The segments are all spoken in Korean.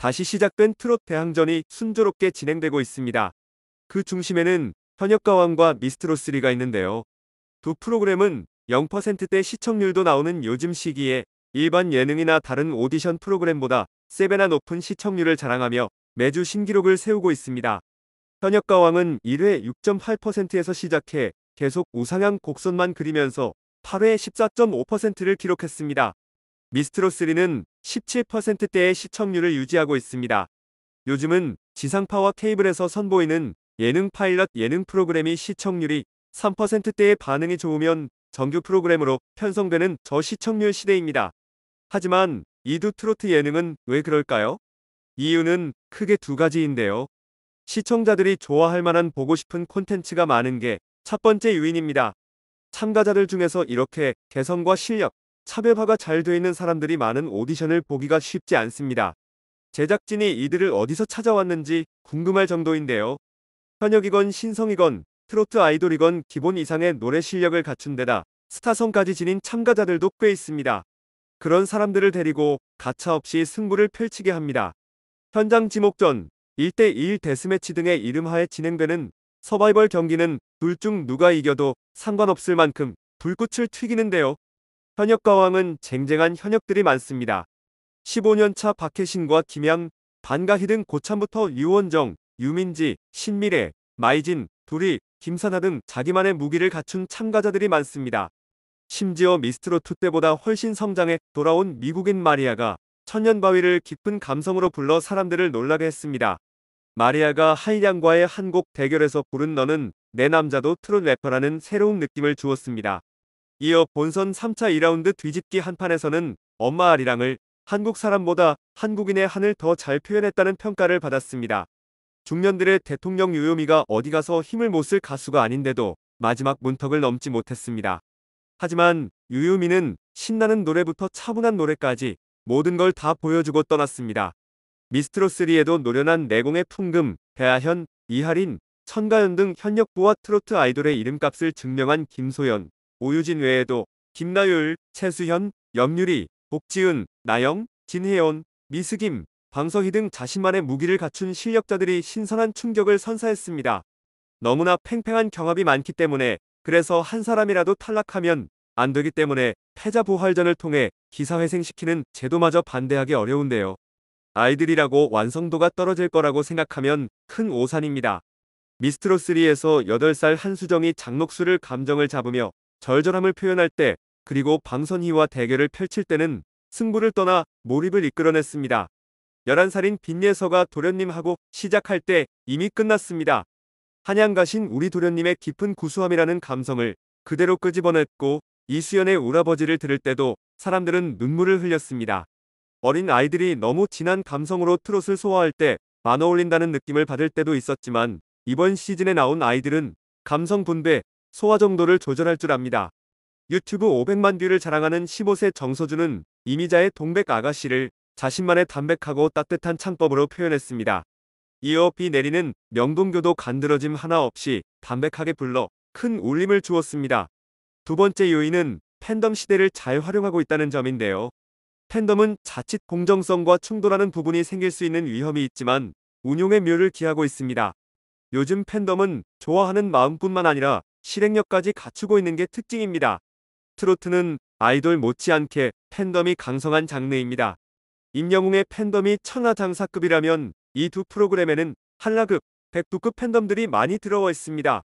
다시 시작된 트롯 대항전이 순조롭게 진행되고 있습니다. 그 중심에는 현역가왕과 미스트로3가 있는데요. 두 프로그램은 0%대 시청률도 나오는 요즘 시기에 일반 예능이나 다른 오디션 프로그램보다 세배나 높은 시청률을 자랑하며 매주 신기록을 세우고 있습니다. 현역가왕은 1회 6.8%에서 시작해 계속 우상향 곡선만 그리면서 8회 14.5%를 기록했습니다. 미스트롯3는 17%대의 시청률을 유지하고 있습니다. 요즘은 지상파와 케이블에서 선보이는 예능 파일럿 예능 프로그램이 시청률이 3%대의 반응이 좋으면 정규 프로그램으로 편성되는 저시청률 시대입니다. 하지만 이두 트로트 예능은 왜 그럴까요? 이유는 크게 두 가지인데요. 시청자들이 좋아할 만한 보고 싶은 콘텐츠가 많은 게 첫 번째 요인입니다 참가자들 중에서 이렇게 개성과 실력, 차별화가 잘 돼 있는 사람들이 많은 오디션을 보기가 쉽지 않습니다. 제작진이 이들을 어디서 찾아왔는지 궁금할 정도인데요. 현역이건 신성이건 트로트 아이돌이건 기본 이상의 노래 실력을 갖춘 데다 스타성까지 지닌 참가자들도 꽤 있습니다. 그런 사람들을 데리고 가차없이 승부를 펼치게 합니다. 현장 지목전, 1대1 데스매치 등의 이름하에 진행되는 서바이벌 경기는 둘 중 누가 이겨도 상관없을 만큼 불꽃을 튀기는데요. 현역가왕은 쟁쟁한 현역들이 많습니다. 15년차 박혜신과 김양, 반가희 등 고참부터 유원정, 유민지, 신미래, 마이진, 둘이, 김산하 등 자기만의 무기를 갖춘 참가자들이 많습니다. 심지어 미스트로투 때보다 훨씬 성장해 돌아온 미국인 마리아가 천년바위를 깊은 감성으로 불러 사람들을 놀라게 했습니다. 마리아가 한량과의 한곡 대결에서 부른 너는 내 남자도 트롯 래퍼라는 새로운 느낌을 주었습니다. 이어 본선 3차 2라운드 뒤집기 한판에서는 엄마 아리랑을 한국 사람보다 한국인의 한을 더 잘 표현했다는 평가를 받았습니다. 중년들의 대통령 유요미가 어디 가서 힘을 못 쓸 가수가 아닌데도 마지막 문턱을 넘지 못했습니다. 하지만 유요미는 신나는 노래부터 차분한 노래까지 모든 걸 다 보여주고 떠났습니다. 미스트로3에도 노련한 내공의 풍금, 배아현, 이하린, 천가연 등 현역부와 트로트 아이돌의 이름값을 증명한 김소연, 오유진 외에도 김나율, 최수현, 염유리, 복지은, 나영, 진혜원, 미스김, 방서희 등 자신만의 무기를 갖춘 실력자들이 신선한 충격을 선사했습니다. 너무나 팽팽한 경합이 많기 때문에 그래서 한 사람이라도 탈락하면 안 되기 때문에 패자 부활전을 통해 기사회생시키는 제도마저 반대하기 어려운데요. 아이들이라고 완성도가 떨어질 거라고 생각하면 큰 오산입니다. 미스트로3에서 8살 한수정이 장록수를 감정을 잡으며 절절함을 표현할 때 그리고 방선희와 대결을 펼칠 때는 승부를 떠나 몰입을 이끌어냈습니다. 11살인 빈예서가 도련님하고 시작할 때 이미 끝났습니다. 한양 가신 우리 도련님의 깊은 구수함이라는 감성을 그대로 끄집어냈고 이수연의 울아버지를 들을 때도 사람들은 눈물을 흘렸습니다. 어린 아이들이 너무 진한 감성으로 트롯을 소화할 때 만어울린다는 느낌을 받을 때도 있었지만 이번 시즌에 나온 아이들은 감성 분배, 소화 정도를 조절할 줄 압니다. 유튜브 500만 뷰를 자랑하는 15세 정서준은 이미자의 동백 아가씨를 자신만의 담백하고 따뜻한 창법으로 표현했습니다. 이어 비 내리는 명동교도 간드러짐 하나 없이 담백하게 불러 큰 울림을 주었습니다. 두 번째 요인은 팬덤 시대를 잘 활용하고 있다는 점인데요. 팬덤은 자칫 공정성과 충돌하는 부분이 생길 수 있는 위험이 있지만 운용의 묘를 기하고 있습니다. 요즘 팬덤은 좋아하는 마음뿐만 아니라 실행력까지 갖추고 있는 게 특징입니다. 트로트는 아이돌 못지않게 팬덤이 강성한 장르입니다. 임영웅의 팬덤이 천하장사급이라면 이 두 프로그램에는 한라급, 백두급 팬덤들이 많이 들어와 있습니다.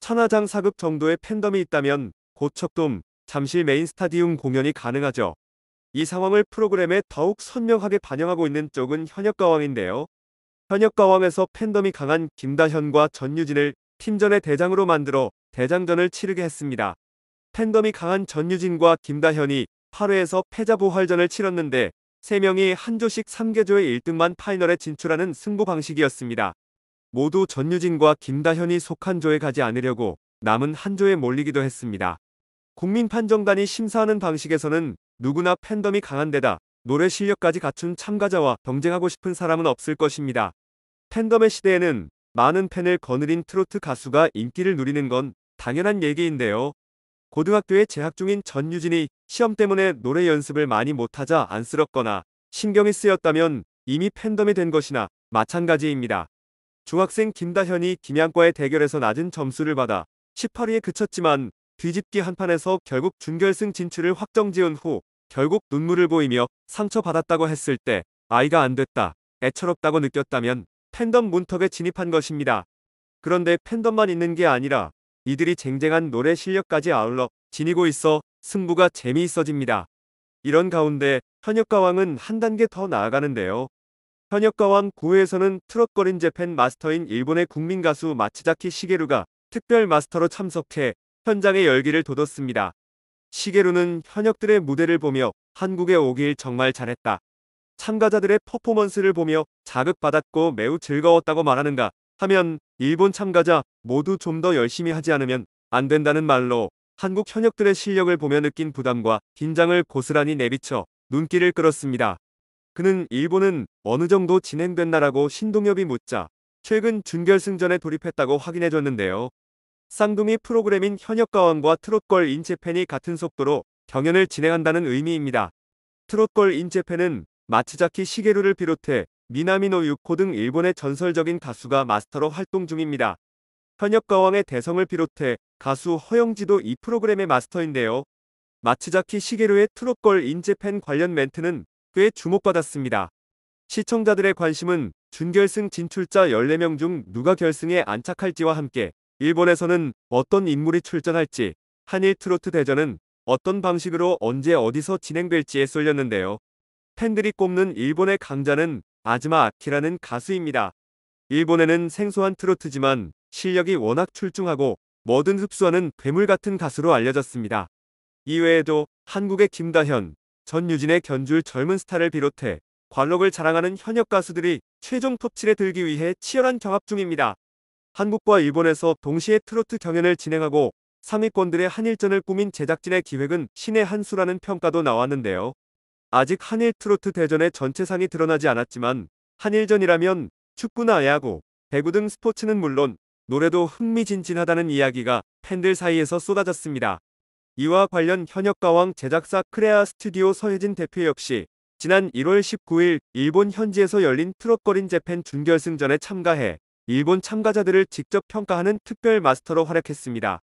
천하장사급 정도의 팬덤이 있다면 고척돔, 잠실 메인스타디움 공연이 가능하죠. 이 상황을 프로그램에 더욱 선명하게 반영하고 있는 쪽은 현역가왕인데요. 현역가왕에서 팬덤이 강한 김다현과 전유진을 팀전의 대장으로 만들어 대장전을 치르게 했습니다. 팬덤이 강한 전유진과 김다현이 8회에서 패자 부활전을 치렀는데 3명이 한 조씩 3개조의 1등만 파이널에 진출하는 승부 방식이었습니다. 모두 전유진과 김다현이 속한 조에 가지 않으려고 남은 한 조에 몰리기도 했습니다. 국민판정단이 심사하는 방식에서는 누구나 팬덤이 강한 데다 노래 실력까지 갖춘 참가자와 경쟁하고 싶은 사람은 없을 것입니다. 팬덤의 시대에는 많은 팬을 거느린 트로트 가수가 인기를 누리는 건 당연한 얘기인데요. 고등학교에 재학 중인 전유진이 시험 때문에 노래 연습을 많이 못하자 안쓰럽거나 신경이 쓰였다면 이미 팬덤이 된 것이나 마찬가지입니다. 중학생 김다현이 김양과의 대결에서 낮은 점수를 받아 18위에 그쳤지만 뒤집기 한판에서 결국 준결승 진출을 확정지은 후 결국 눈물을 보이며 상처받았다고 했을 때 아이가 안 됐다, 애처롭다고 느꼈다면 팬덤 문턱에 진입한 것입니다. 그런데 팬덤만 있는 게 아니라 이들이 쟁쟁한 노래 실력까지 아울러 지니고 있어 승부가 재미있어집니다. 이런 가운데 현역가왕은 한 단계 더 나아가는데요. 현역가왕 9회에서는 트럭거린 재팬 마스터인 일본의 국민가수 마츠자키 시게루가 특별 마스터로 참석해 현장의 열기를 돋웠습니다. 시게루는 현역들의 무대를 보며 한국에 오길 정말 잘했다. 참가자들의 퍼포먼스를 보며 자극받았고 매우 즐거웠다고 말하는가 하면 일본 참가자 모두 좀 더 열심히 하지 않으면 안 된다는 말로 한국 현역들의 실력을 보며 느낀 부담과 긴장을 고스란히 내비쳐 눈길을 끌었습니다. 그는 일본은 어느 정도 진행됐나라고 신동엽이 묻자 최근 준결승전에 돌입했다고 확인해줬는데요. 쌍둥이 프로그램인 현역가왕과 트롯걸 인체팬이 같은 속도로 경연을 진행한다는 의미입니다. 트롯걸 인체팬은 마츠자키 시게루를 비롯해 미나미노 유코 등 일본의 전설적인 가수가 마스터로 활동 중입니다. 현역 가왕의 대성을 비롯해 가수 허영지도 이 프로그램의 마스터인데요. 마츠자키 시게루의 트롯걸 인재팬 관련 멘트는 꽤 주목받았습니다. 시청자들의 관심은 준결승 진출자 14명 중 누가 결승에 안착할지와 함께 일본에서는 어떤 인물이 출전할지, 한일 트로트 대전은 어떤 방식으로 언제 어디서 진행될지에 쏠렸는데요. 팬들이 꼽는 일본의 강자는 아즈마 아키라는 가수입니다. 일본에는 생소한 트로트지만 실력이 워낙 출중하고 뭐든 흡수하는 괴물 같은 가수로 알려졌습니다. 이외에도 한국의 김다현, 전유진의 견줄 젊은 스타를 비롯해 관록을 자랑하는 현역 가수들이 최종 톱7에 들기 위해 치열한 경합 중입니다. 한국과 일본에서 동시에 트로트 경연을 진행하고 3위권들의 한일전을 꾸민 제작진의 기획은 신의 한 수라는 평가도 나왔는데요. 아직 한일 트로트 대전의 전체상이 드러나지 않았지만 한일전이라면 축구나 야구, 배구 등 스포츠는 물론 노래도 흥미진진하다는 이야기가 팬들 사이에서 쏟아졌습니다. 이와 관련 현역 가왕 제작사 크레아 스튜디오 서혜진 대표 역시 지난 1월 19일 일본 현지에서 열린 트롯거린 재팬 준결승전에 참가해 일본 참가자들을 직접 평가하는 특별 마스터로 활약했습니다.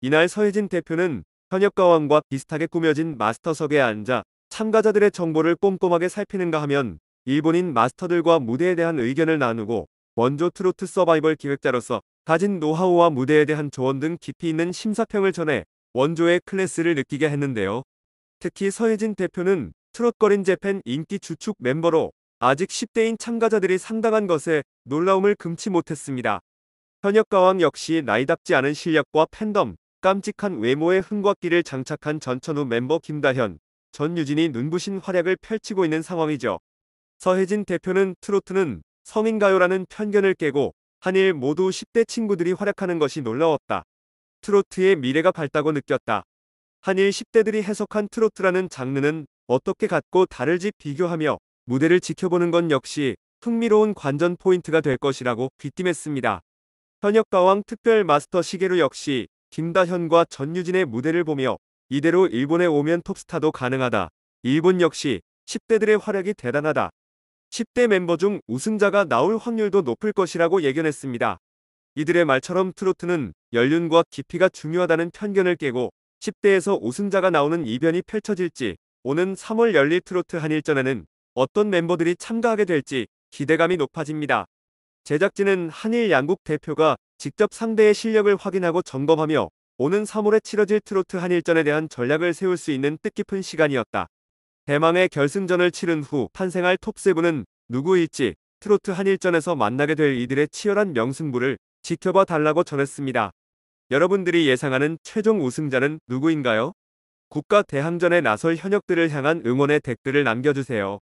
이날 서혜진 대표는 현역 가왕과 비슷하게 꾸며진 마스터석에 앉아 참가자들의 정보를 꼼꼼하게 살피는가 하면 일본인 마스터들과 무대에 대한 의견을 나누고 원조 트로트 서바이벌 기획자로서 가진 노하우와 무대에 대한 조언 등 깊이 있는 심사평을 전해 원조의 클래스를 느끼게 했는데요. 특히 서예진 대표는 트롯거린 재팬 인기 주축 멤버로 아직 10대인 참가자들이 상당한 것에 놀라움을 금치 못했습니다. 현역 가왕 역시 나이답지 않은 실력과 팬덤, 깜찍한 외모의 흥과 끼를 장착한 전천후 멤버 김다현, 전유진이 눈부신 활약을 펼치고 있는 상황이죠. 서혜진 대표는 트로트는 성인가요라는 편견을 깨고 한일 모두 10대 친구들이 활약하는 것이 놀라웠다. 트로트의 미래가 밝다고 느꼈다. 한일 10대들이 해석한 트로트라는 장르는 어떻게 갖고 다를지 비교하며 무대를 지켜보는 건 역시 흥미로운 관전 포인트가 될 것이라고 귀띔했습니다. 현역가왕 특별 마스터 시계로 역시 김다현과 전유진의 무대를 보며 이대로 일본에 오면 톱스타도 가능하다. 일본 역시 10대들의 활약이 대단하다. 10대 멤버 중 우승자가 나올 확률도 높을 것이라고 예견했습니다. 이들의 말처럼 트로트는 연륜과 깊이가 중요하다는 편견을 깨고 10대에서 우승자가 나오는 이변이 펼쳐질지 오는 3월 열릴 트로트 한일전에는 어떤 멤버들이 참가하게 될지 기대감이 높아집니다. 제작진은 한일 양국 대표가 직접 상대의 실력을 확인하고 점검하며 오는 3월에 치러질 트로트 한일전에 대한 전략을 세울 수 있는 뜻깊은 시간이었다. 대망의 결승전을 치른 후 탄생할 톱세븐은 누구일지 트로트 한일전에서 만나게 될 이들의 치열한 명승부를 지켜봐 달라고 전했습니다. 여러분들이 예상하는 최종 우승자는 누구인가요? 국가 대항전에 나설 현역들을 향한 응원의 댓글을 남겨주세요.